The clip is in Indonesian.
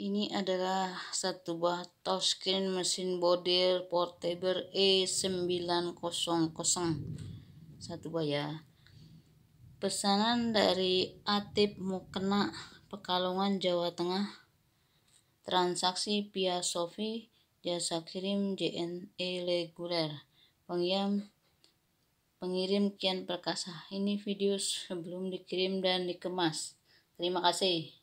Ini adalah satu buah touchscreen mesin model portable E900. Satu buah ya. Pesanan dari Atip Mukena, Pekalongan, Jawa Tengah. Transaksi via Sofi, jasa kirim JNE reguler. Pengiam pengirim Kian Perkasa. Ini video sebelum dikirim dan dikemas. Terima kasih.